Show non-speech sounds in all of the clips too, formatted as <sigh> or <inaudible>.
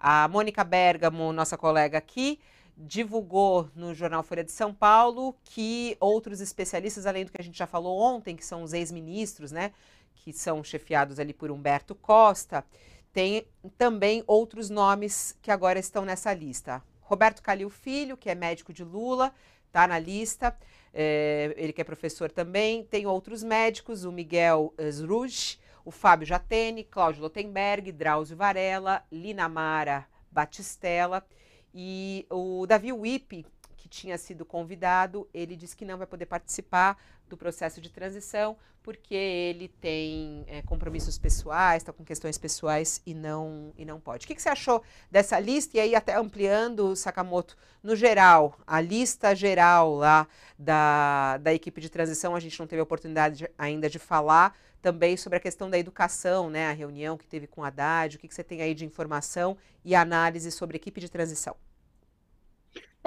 A Mônica Bergamo, nossa colega aqui, divulgou no jornal Folha de São Paulo que outros especialistas, além do que a gente já falou ontem, que são os ex-ministros, né, que são chefiados ali por Humberto Costa, tem também outros nomes que agora estão nessa lista. Roberto Calil Filho, que é médico de Lula, está na lista, é, ele que é professor também, tem outros médicos, o Miguel eh, Zruj, o Fábio Jatene, Cláudio Lotenberg, Drauzio Varela, Lina Mara Batistella e o Davi Wipe, que tinha sido convidado, ele disse que não vai poder participar do processo de transição porque ele tem é, compromissos pessoais, está com questões pessoais e não e não pode. O que, que, você achou dessa lista? E aí até ampliando Sakamoto no geral, a lista geral lá da, da equipe de transição a gente não teve a oportunidade de, ainda de falar, também sobre a questão da educação, né, a reunião que teve com o Haddad, o que, que você tem aí de informação e análise sobre equipe de transição.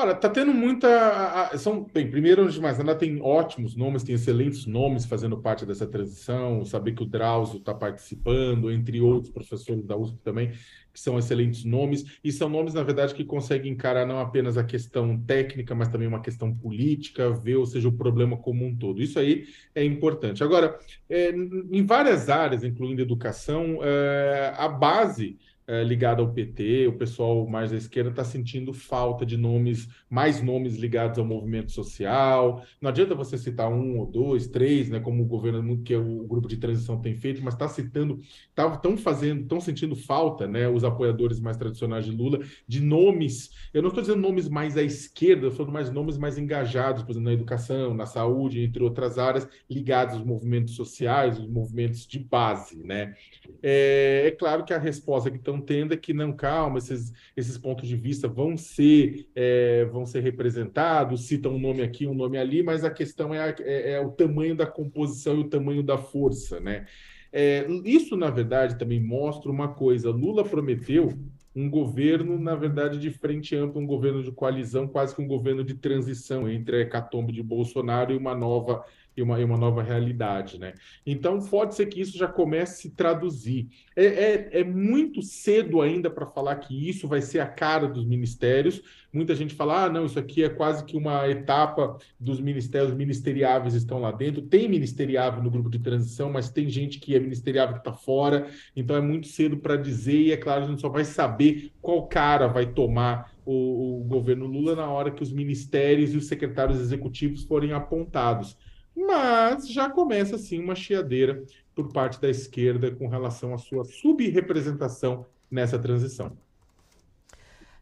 Olha, tá tendo muita. São, bem, primeiro, antes de mais nada, tem ótimos nomes, tem excelentes nomes fazendo parte dessa transição. Saber que o Drauzio está participando, entre outros professores da USP também, que são excelentes nomes. E são nomes, na verdade, que conseguem encarar não apenas a questão técnica, mas também uma questão política, ver, ou seja, o problema como um todo. Isso aí é importante. Agora, é, em várias áreas, incluindo educação, é, a base é, ligado ao PT, o pessoal mais da esquerda está sentindo falta de nomes, mais nomes ligados ao movimento social. Não adianta você citar um ou dois, três, né, como o governo que é o grupo de transição tem feito, mas está citando, estão tá, fazendo, estão sentindo falta, né, os apoiadores mais tradicionais de Lula, de nomes. Eu não estou dizendo nomes mais à esquerda, estou falando mais nomes mais engajados, por exemplo, na educação, na saúde, entre outras áreas, ligados aos movimentos sociais, os movimentos de base, né? É, é claro que a resposta que estão entenda que não calma, esses, esses pontos de vista vão ser é, vão ser representados, citam um nome aqui, um nome ali, mas a questão é, a, é, é o tamanho da composição e o tamanho da força, né? É, isso na verdade também mostra uma coisa. Lula prometeu um governo, na verdade, de frente ampla, um governo de coalizão, quase que um governo de transição entre a hecatombe de Bolsonaro e uma nova e uma, e uma nova realidade, né? Então pode ser que isso já comece a se traduzir. É, é, é muito cedo ainda para falar que isso vai ser a cara dos ministérios. Muita gente fala, ah, não, isso aqui é quase que uma etapa dos ministérios, ministeriáveis estão lá dentro. Tem ministeriável no grupo de transição, mas tem gente que é ministeriável que está fora. Então é muito cedo para dizer e é claro a gente só vai saber saber qual cara vai tomar o, o governo Lula na hora que os ministérios e os secretários executivos forem apontados. Mas já começa, sim, uma chiadeira por parte da esquerda com relação à sua subrepresentação nessa transição.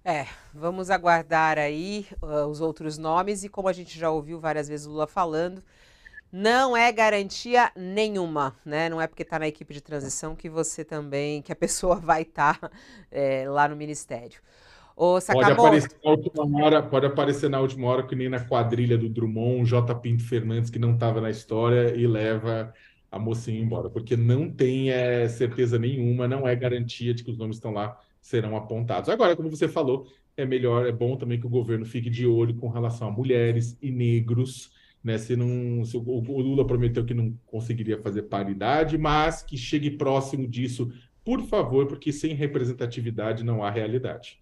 É, vamos aguardar aí uh, os outros nomes e como a gente já ouviu várias vezes o Lula falando, não é garantia nenhuma, né? Não é porque está na equipe de transição que você também, que a pessoa <laughs> vai estar tá, é, lá no ministério. Ô, pode, aparecer na última hora, pode aparecer na última hora que nem na quadrilha do Drummond, J. Pinto Fernandes, que não estava na história e leva a mocinha embora, porque não tem é, certeza nenhuma, não é garantia de que os nomes estão lá serão apontados. Agora, como você falou, é melhor, é bom também que o governo fique de olho com relação a mulheres e negros, né, se não, se o, o Lula prometeu que não conseguiria fazer paridade, mas que chegue próximo disso, por favor, porque sem representatividade não há realidade.